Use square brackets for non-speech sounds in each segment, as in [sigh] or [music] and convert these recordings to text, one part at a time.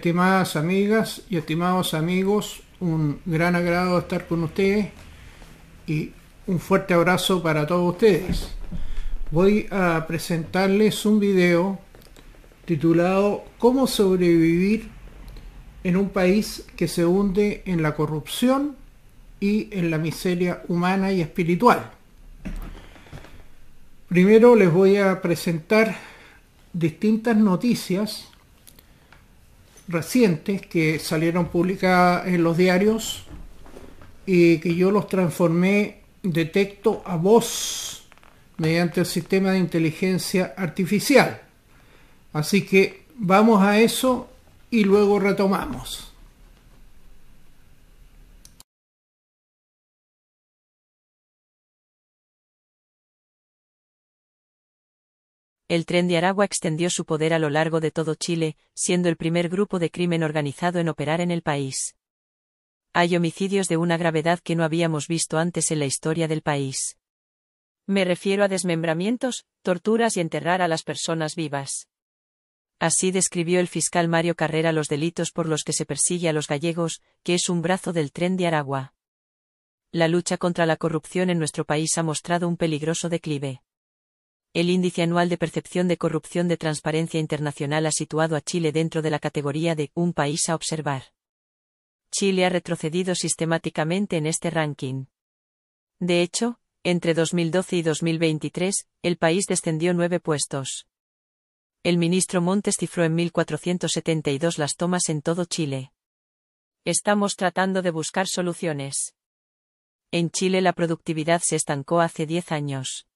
estimadas amigas y estimados amigos, un gran agrado estar con ustedes y un fuerte abrazo para todos ustedes. Voy a presentarles un video titulado ¿Cómo sobrevivir en un país que se hunde en la corrupción y en la miseria humana y espiritual? Primero les voy a presentar distintas noticias recientes que salieron publicadas en los diarios y que yo los transformé de texto a voz mediante el sistema de inteligencia artificial. Así que vamos a eso y luego retomamos. el Tren de Aragua extendió su poder a lo largo de todo Chile, siendo el primer grupo de crimen organizado en operar en el país. Hay homicidios de una gravedad que no habíamos visto antes en la historia del país. Me refiero a desmembramientos, torturas y enterrar a las personas vivas. Así describió el fiscal Mario Carrera los delitos por los que se persigue a los gallegos, que es un brazo del tren de Aragua. La lucha contra la corrupción en nuestro país ha mostrado un peligroso declive. El Índice Anual de Percepción de Corrupción de Transparencia Internacional ha situado a Chile dentro de la categoría de un país a observar. Chile ha retrocedido sistemáticamente en este ranking. De hecho, entre 2012 y 2023, el país descendió nueve puestos. El ministro Montes cifró en 1472 las tomas en todo Chile. Estamos tratando de buscar soluciones. En Chile la productividad se estancó hace diez años.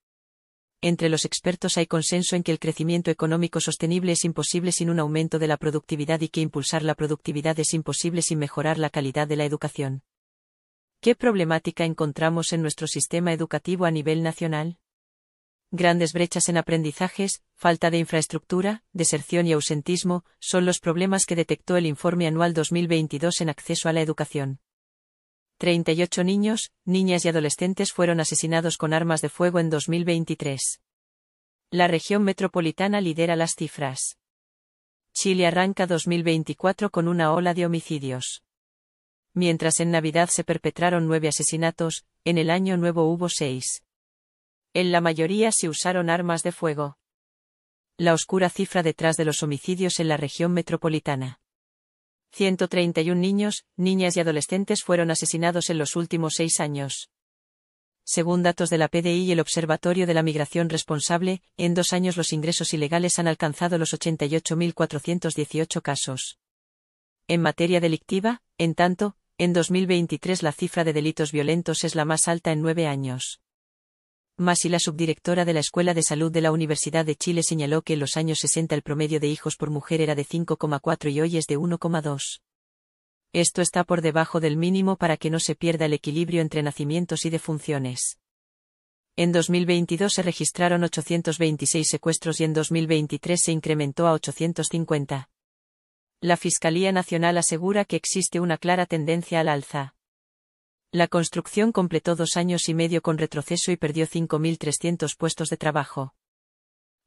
Entre los expertos hay consenso en que el crecimiento económico sostenible es imposible sin un aumento de la productividad y que impulsar la productividad es imposible sin mejorar la calidad de la educación. ¿Qué problemática encontramos en nuestro sistema educativo a nivel nacional? Grandes brechas en aprendizajes, falta de infraestructura, deserción y ausentismo son los problemas que detectó el informe anual 2022 en acceso a la educación. 38 niños, niñas y adolescentes fueron asesinados con armas de fuego en 2023. La región metropolitana lidera las cifras. Chile arranca 2024 con una ola de homicidios. Mientras en Navidad se perpetraron nueve asesinatos, en el Año Nuevo hubo seis. En la mayoría se usaron armas de fuego. La oscura cifra detrás de los homicidios en la región metropolitana. 131 niños, niñas y adolescentes fueron asesinados en los últimos seis años. Según datos de la PDI y el Observatorio de la Migración Responsable, en dos años los ingresos ilegales han alcanzado los 88.418 casos. En materia delictiva, en tanto, en 2023 la cifra de delitos violentos es la más alta en nueve años. Masi, la subdirectora de la Escuela de Salud de la Universidad de Chile señaló que en los años 60 el promedio de hijos por mujer era de 5,4 y hoy es de 1,2. Esto está por debajo del mínimo para que no se pierda el equilibrio entre nacimientos y defunciones. En 2022 se registraron 826 secuestros y en 2023 se incrementó a 850. La Fiscalía Nacional asegura que existe una clara tendencia al alza. La construcción completó dos años y medio con retroceso y perdió 5.300 puestos de trabajo.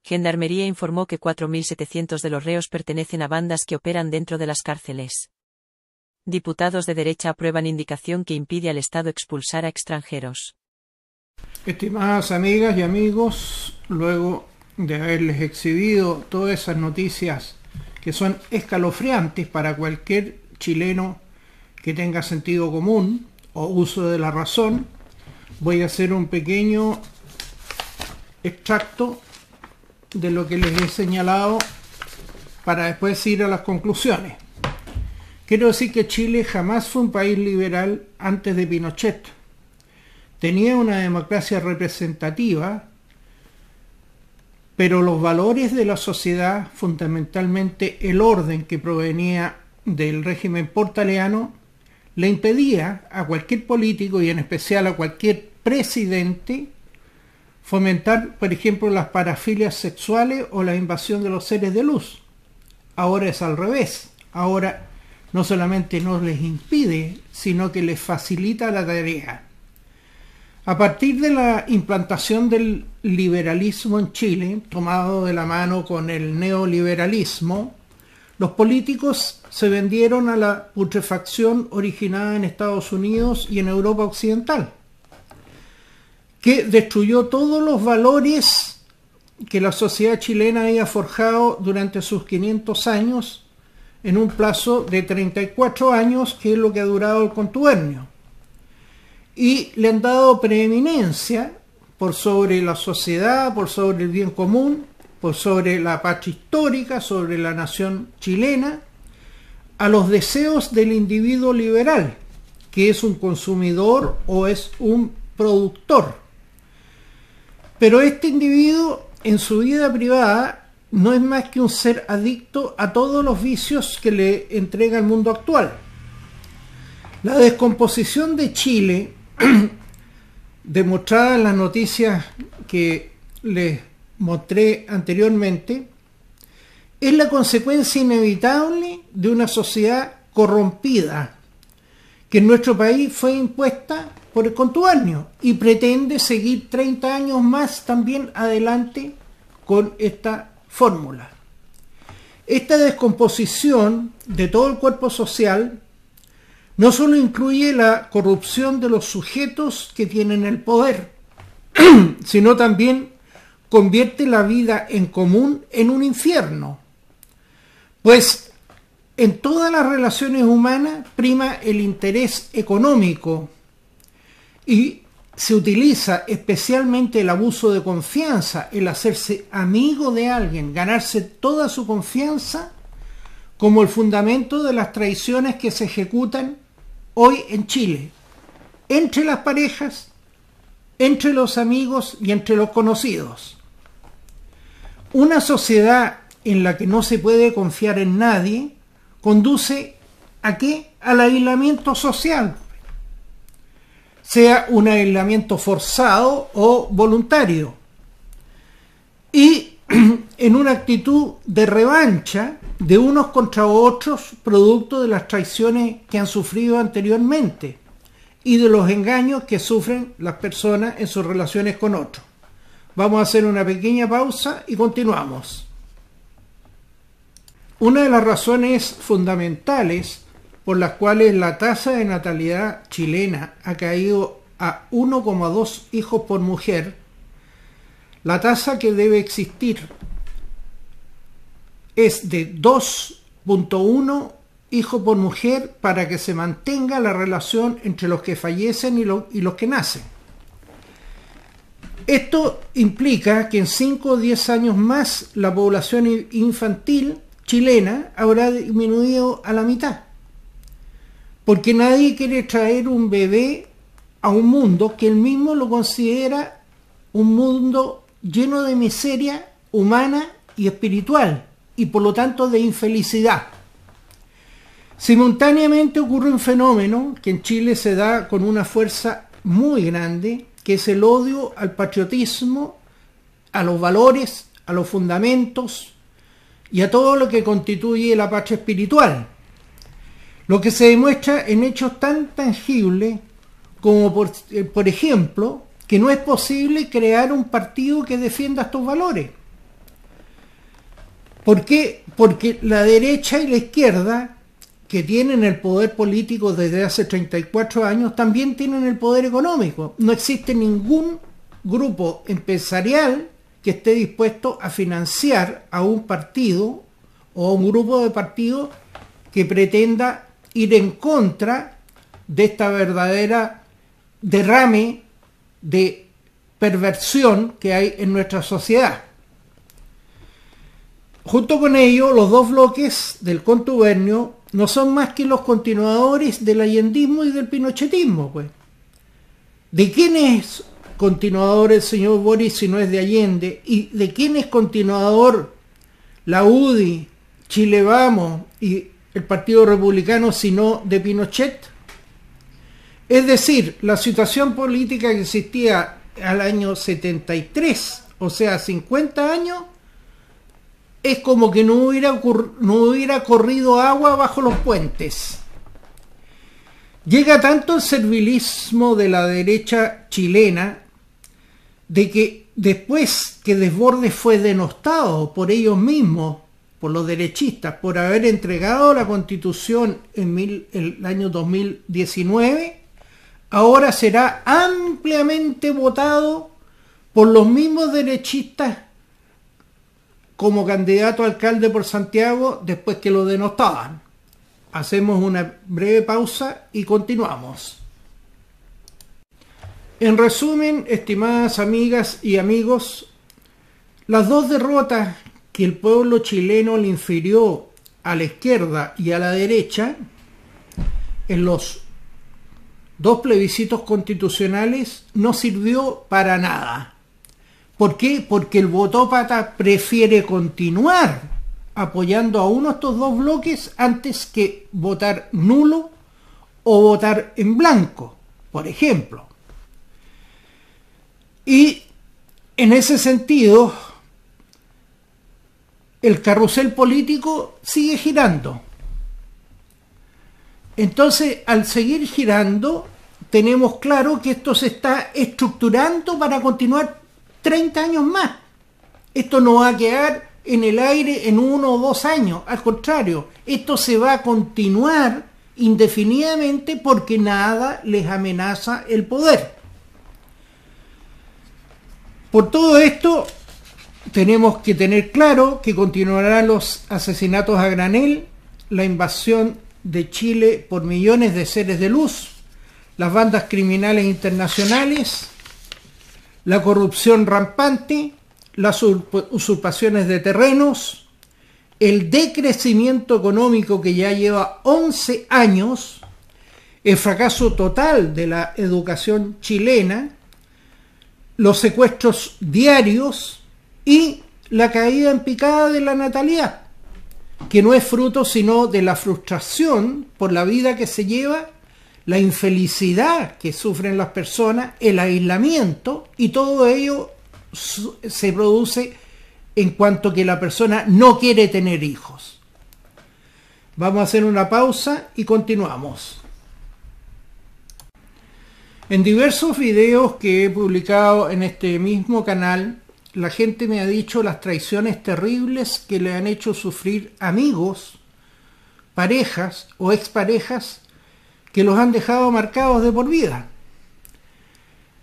Gendarmería informó que 4.700 de los reos pertenecen a bandas que operan dentro de las cárceles. Diputados de derecha aprueban indicación que impide al Estado expulsar a extranjeros. Estimadas amigas y amigos, luego de haberles exhibido todas esas noticias que son escalofriantes para cualquier chileno que tenga sentido común, uso de la razón, voy a hacer un pequeño extracto de lo que les he señalado para después ir a las conclusiones. Quiero decir que Chile jamás fue un país liberal antes de Pinochet. Tenía una democracia representativa, pero los valores de la sociedad, fundamentalmente el orden que provenía del régimen portaleano, le impedía a cualquier político y en especial a cualquier presidente fomentar, por ejemplo, las parafilias sexuales o la invasión de los seres de luz. Ahora es al revés. Ahora no solamente no les impide, sino que les facilita la tarea. A partir de la implantación del liberalismo en Chile, tomado de la mano con el neoliberalismo, los políticos se vendieron a la putrefacción originada en Estados Unidos y en Europa Occidental, que destruyó todos los valores que la sociedad chilena había forjado durante sus 500 años en un plazo de 34 años, que es lo que ha durado el contubernio. Y le han dado preeminencia por sobre la sociedad, por sobre el bien común, pues, sobre la patria histórica, sobre la nación chilena, a los deseos del individuo liberal, que es un consumidor o es un productor. Pero este individuo en su vida privada no es más que un ser adicto a todos los vicios que le entrega el mundo actual. La descomposición de Chile, [clears throat] demostrada en las noticias que les mostré anteriormente, es la consecuencia inevitable de una sociedad corrompida que en nuestro país fue impuesta por el contubernio y pretende seguir 30 años más también adelante con esta fórmula. Esta descomposición de todo el cuerpo social no solo incluye la corrupción de los sujetos que tienen el poder, [clears throat] sino también convierte la vida en común en un infierno. Pues en todas las relaciones humanas prima el interés económico y se utiliza especialmente el abuso de confianza, el hacerse amigo de alguien, ganarse toda su confianza como el fundamento de las traiciones que se ejecutan hoy en Chile, entre las parejas, entre los amigos y entre los conocidos. Una sociedad en la que no se puede confiar en nadie conduce a qué? Al aislamiento social, sea un aislamiento forzado o voluntario. Y [clears throat] en una actitud de revancha de unos contra otros, producto de las traiciones que han sufrido anteriormente y de los engaños que sufren las personas en sus relaciones con otros. Vamos a hacer una pequeña pausa y continuamos. Una de las razones fundamentales por las cuales la tasa de natalidad chilena ha caído a 1,2 hijos por mujer, la tasa que debe existir es de 2.1 hijos por mujer para que se mantenga la relación entre los que fallecen y los, y los que nacen. Esto implica que en 5 o 10 años más la población infantil chilena habrá disminuido a la mitad. Porque nadie quiere traer un bebé a un mundo que él mismo lo considera un mundo lleno de miseria humana y espiritual y por lo tanto de infelicidad. Simultáneamente ocurre un fenómeno que en Chile se da con una fuerza muy grande que es el odio al patriotismo, a los valores, a los fundamentos y a todo lo que constituye la patria espiritual. Lo que se demuestra en hechos tan tangibles como, por, eh, ejemplo, que no es posible crear un partido que defienda estos valores. ¿Por qué? Porque la derecha y la izquierda que tienen el poder político desde hace 34 años también tienen el poder económico. No existe ningún grupo empresarial que esté dispuesto a financiar a un partido o a un grupo de partidos que pretenda ir en contra de esta verdadera derrame de perversión que hay en nuestra sociedad. Junto con ello, los dos bloques del contubernio no son más que los continuadores del allendismo y del pinochetismo, pues. ¿De quién es continuador el señor Boris si no es de Allende? ¿Y de quién es continuador la UDI, Chile Vamos y el Partido Republicano si no de Pinochet? Es decir, la situación política que existía al año 73, o sea, 50 años, es como que no hubiera, no hubiera corrido agua bajo los puentes. Llega tanto el servilismo de la derecha chilena de que después que Desbordes fue denostado por ellos mismos, por los derechistas, por haber entregado la constitución en el año 2019, ahora será ampliamente votado por los mismos derechistas como candidato a alcalde por Santiago después que lo denostaban. Hacemos una breve pausa y continuamos. En resumen, estimadas amigas y amigos, las dos derrotas que el pueblo chileno le infirió a la izquierda y a la derecha en los dos plebiscitos constitucionales no sirvió para nada. ¿Por qué? Porque el votópata prefiere continuar apoyando a uno de estos dos bloques antes que votar nulo o votar en blanco, por ejemplo. Y en ese sentido, el carrusel político sigue girando. Entonces, al seguir girando, tenemos claro que esto se está estructurando para continuar 30 años más. Esto no va a quedar en el aire en uno o dos años. Al contrario, esto se va a continuar indefinidamente porque nada les amenaza el poder. Por todo esto, tenemos que tener claro que continuarán los asesinatos a granel, la invasión de Chile por millones de seres de luz, las bandas criminales internacionales, la corrupción rampante, las usurpaciones de terrenos, el decrecimiento económico que ya lleva 11 años, el fracaso total de la educación chilena, los secuestros diarios y la caída en picada de la natalidad, que no es fruto sino de la frustración por la vida que se lleva la infelicidad que sufren las personas, el aislamiento y todo ello se produce en cuanto que la persona no quiere tener hijos. Vamos a hacer una pausa y continuamos. En diversos videos que he publicado en este mismo canal, la gente me ha dicho las traiciones terribles que le han hecho sufrir amigos, parejas o exparejas que los han dejado marcados de por vida.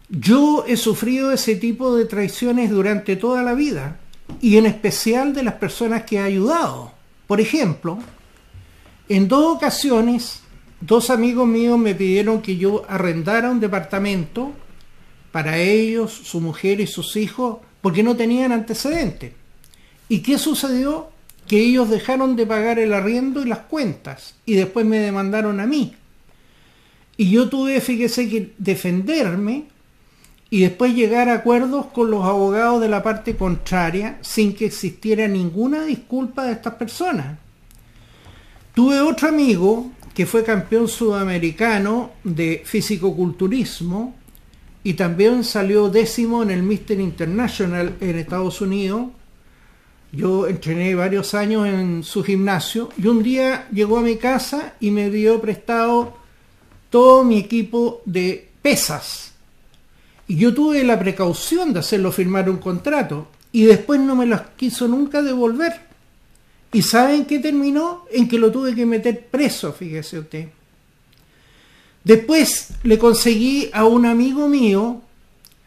Yo he sufrido ese tipo de traiciones durante toda la vida y en especial de las personas que he ayudado. Por ejemplo, en dos ocasiones, dos amigos míos me pidieron que yo arrendara un departamento para ellos, su mujer y sus hijos, porque no tenían antecedentes. ¿Y qué sucedió? Que ellos dejaron de pagar el arriendo y las cuentas y después me demandaron a mí y yo tuve, fíjese, que defenderme y después llegar a acuerdos con los abogados de la parte contraria sin que existiera ninguna disculpa de estas personas. Tuve otro amigo que fue campeón sudamericano de físico-culturismo y también salió décimo en el Mister International en Estados Unidos. Yo entrené varios años en su gimnasio y un día llegó a mi casa y me dio prestado todo mi equipo de pesas. Y yo tuve la precaución de hacerlo firmar un contrato y después no me los quiso nunca devolver. ¿Y saben qué terminó? En que lo tuve que meter preso, fíjese usted. Después le conseguí a un amigo mío,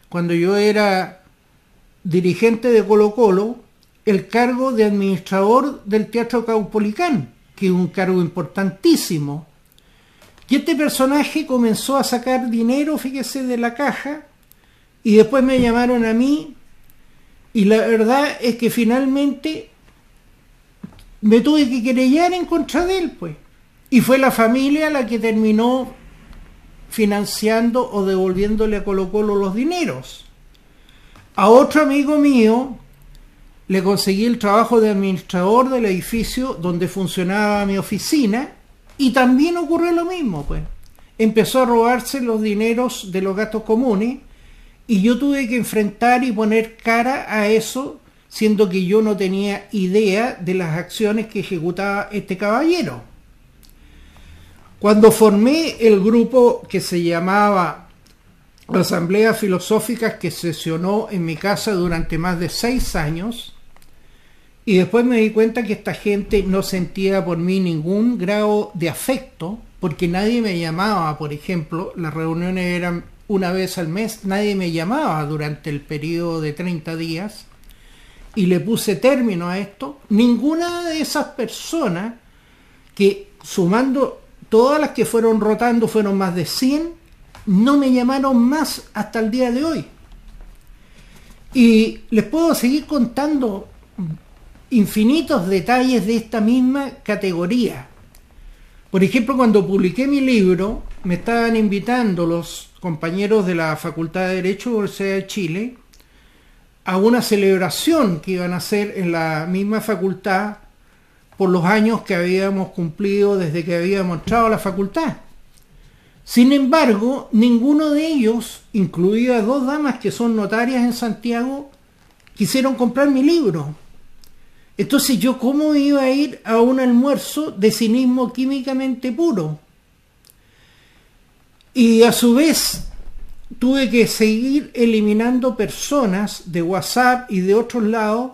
cuando yo era dirigente de Colo Colo, el cargo de administrador del Teatro Caupolicán, que es un cargo importantísimo. Y este personaje comenzó a sacar dinero, fíjese, de la caja. Y después me llamaron a mí. Y la verdad es que finalmente me tuve que querellar en contra de él, pues. Y fue la familia la que terminó financiando o devolviéndole a Colo Colo los dineros. A otro amigo mío le conseguí el trabajo de administrador del edificio donde funcionaba mi oficina y también ocurrió lo mismo, pues. Empezó a robarse los dineros de los gastos comunes y yo tuve que enfrentar y poner cara a eso, siendo que yo no tenía idea de las acciones que ejecutaba este caballero. Cuando formé el grupo que se llamaba Asamblea Filosófica que sesionó en mi casa durante más de seis años, y después me di cuenta que esta gente no sentía por mí ningún grado de afecto, porque nadie me llamaba, por ejemplo, las reuniones eran una vez al mes, nadie me llamaba durante el periodo de 30 días, y le puse término a esto, ninguna de esas personas que sumando todas las que fueron rotando fueron más de 100, no me llamaron más hasta el día de hoy. Y les puedo seguir contando infinitos detalles de esta misma categoría. Por ejemplo, cuando publiqué mi libro, me estaban invitando los compañeros de la Facultad de Derecho de de Chile a una celebración que iban a hacer en la misma facultad por los años que habíamos cumplido desde que habíamos entrado a la facultad. Sin embargo, ninguno de ellos, incluidas dos damas que son notarias en Santiago, quisieron comprar mi libro entonces yo cómo iba a ir a un almuerzo de cinismo químicamente puro. Y a su vez tuve que seguir eliminando personas de WhatsApp y de otros lados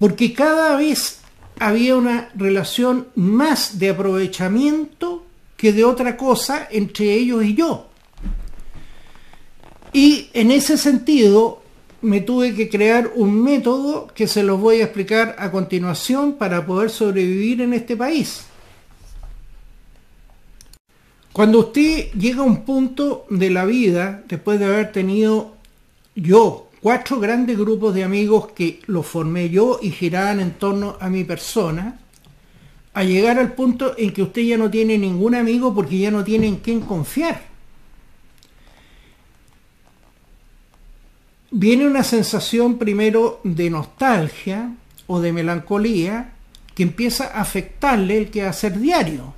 porque cada vez había una relación más de aprovechamiento que de otra cosa entre ellos y yo. Y en ese sentido, me tuve que crear un método que se los voy a explicar a continuación para poder sobrevivir en este país. Cuando usted llega a un punto de la vida, después de haber tenido yo cuatro grandes grupos de amigos que los formé yo y giraban en torno a mi persona, a llegar al punto en que usted ya no tiene ningún amigo porque ya no tiene en quién confiar. viene una sensación primero de nostalgia o de melancolía que empieza a afectarle el que quehacer diario.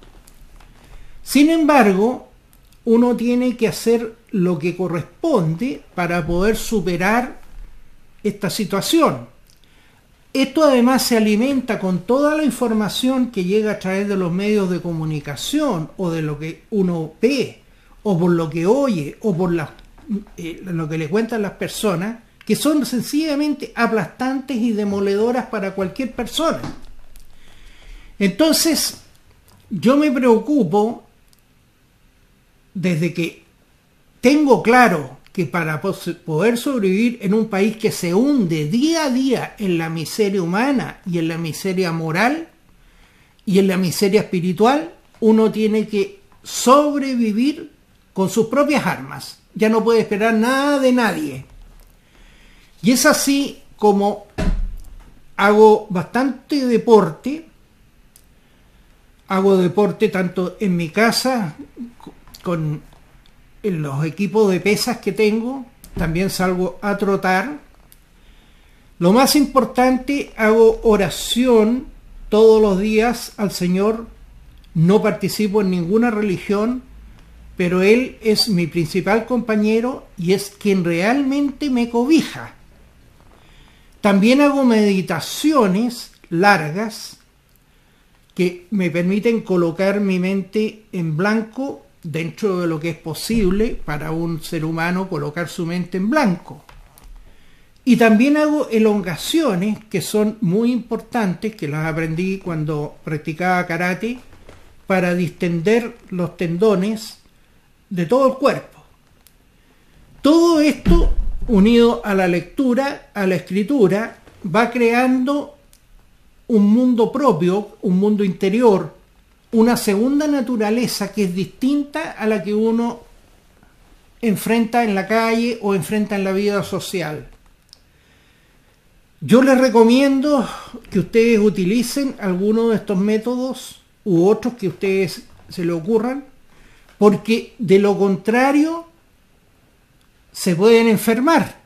Sin embargo, uno tiene que hacer lo que corresponde para poder superar esta situación. Esto además se alimenta con toda la información que llega a través de los medios de comunicación o de lo que uno ve o por lo que oye o por las eh, lo que le cuentan las personas, que son sencillamente aplastantes y demoledoras para cualquier persona. Entonces, yo me preocupo desde que tengo claro que para poder sobrevivir en un país que se hunde día a día en la miseria humana y en la miseria moral y en la miseria espiritual, uno tiene que sobrevivir con sus propias armas ya no puede esperar nada de nadie. Y es así como hago bastante deporte, hago deporte tanto en mi casa, con los equipos de pesas que tengo, también salgo a trotar. Lo más importante, hago oración todos los días al Señor, no participo en ninguna religión, pero él es mi principal compañero y es quien realmente me cobija. También hago meditaciones largas que me permiten colocar mi mente en blanco dentro de lo que es posible para un ser humano colocar su mente en blanco. Y también hago elongaciones que son muy importantes, que las aprendí cuando practicaba karate, para distender los tendones de todo el cuerpo. Todo esto, unido a la lectura, a la escritura, va creando un mundo propio, un mundo interior, una segunda naturaleza que es distinta a la que uno enfrenta en la calle o enfrenta en la vida social. Yo les recomiendo que ustedes utilicen alguno de estos métodos u otros que ustedes se le ocurran porque de lo contrario se pueden enfermar.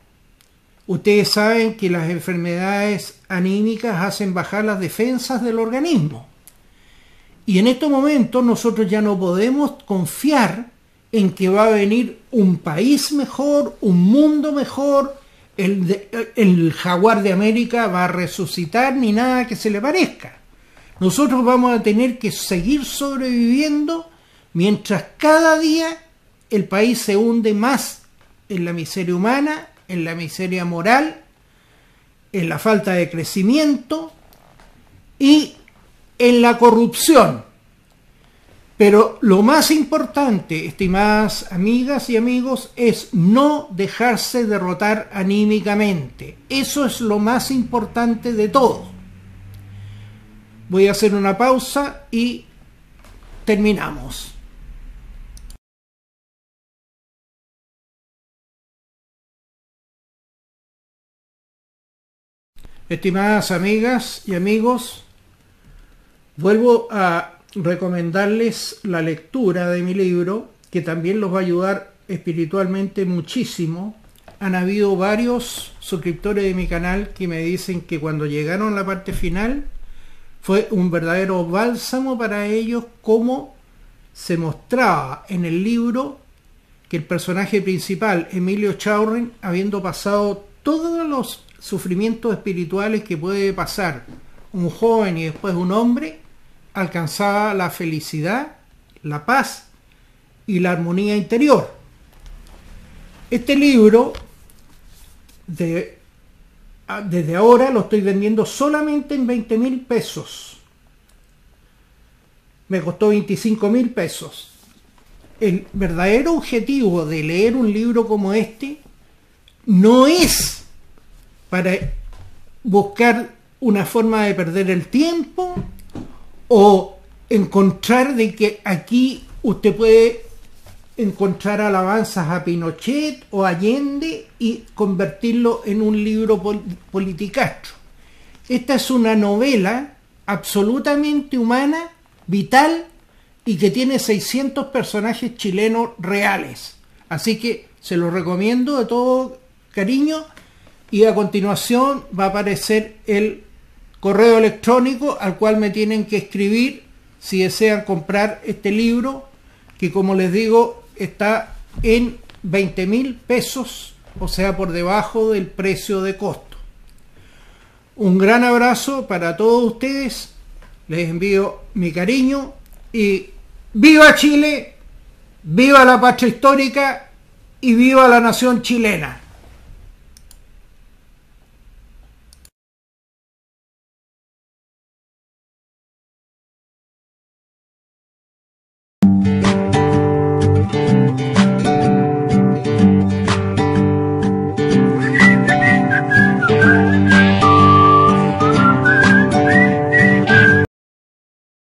Ustedes saben que las enfermedades anímicas hacen bajar las defensas del organismo. Y en estos momentos nosotros ya no podemos confiar en que va a venir un país mejor, un mundo mejor, el, el, jaguar de América va a resucitar ni nada que se le parezca. Nosotros vamos a tener que seguir sobreviviendo mientras cada día el país se hunde más en la miseria humana, en la miseria moral, en la falta de crecimiento y en la corrupción. Pero lo más importante, estimadas amigas y amigos, es no dejarse derrotar anímicamente. Eso es lo más importante de todo. Voy a hacer una pausa y terminamos. Estimadas amigas y amigos, vuelvo a recomendarles la lectura de mi libro, que también los va a ayudar espiritualmente muchísimo. Han habido varios suscriptores de mi canal que me dicen que cuando llegaron a la parte final fue un verdadero bálsamo para ellos cómo se mostraba en el libro que el personaje principal, Emilio Chaurin, habiendo pasado todos los sufrimientos espirituales que puede pasar un joven y después un hombre, alcanzaba la felicidad, la paz y la armonía interior. Este libro, ah, desde ahora lo estoy vendiendo solamente en 20 mil pesos. Me costó 25 mil pesos. El verdadero objetivo de leer un libro como este no es para buscar una forma de perder el tiempo o encontrar de que aquí usted puede encontrar alabanzas a Pinochet o Allende y convertirlo en un libro politicastro. Esta es una novela absolutamente humana, vital y que tiene 600 personajes chilenos reales. Así que se lo recomiendo de todo cariño y a continuación va a aparecer el correo electrónico al cual me tienen que escribir si desean comprar este libro que como les digo está en 20 mil pesos o sea por debajo del precio de costo un gran abrazo para todos ustedes les envío mi cariño y viva Chile viva la patria histórica y viva la nación chilena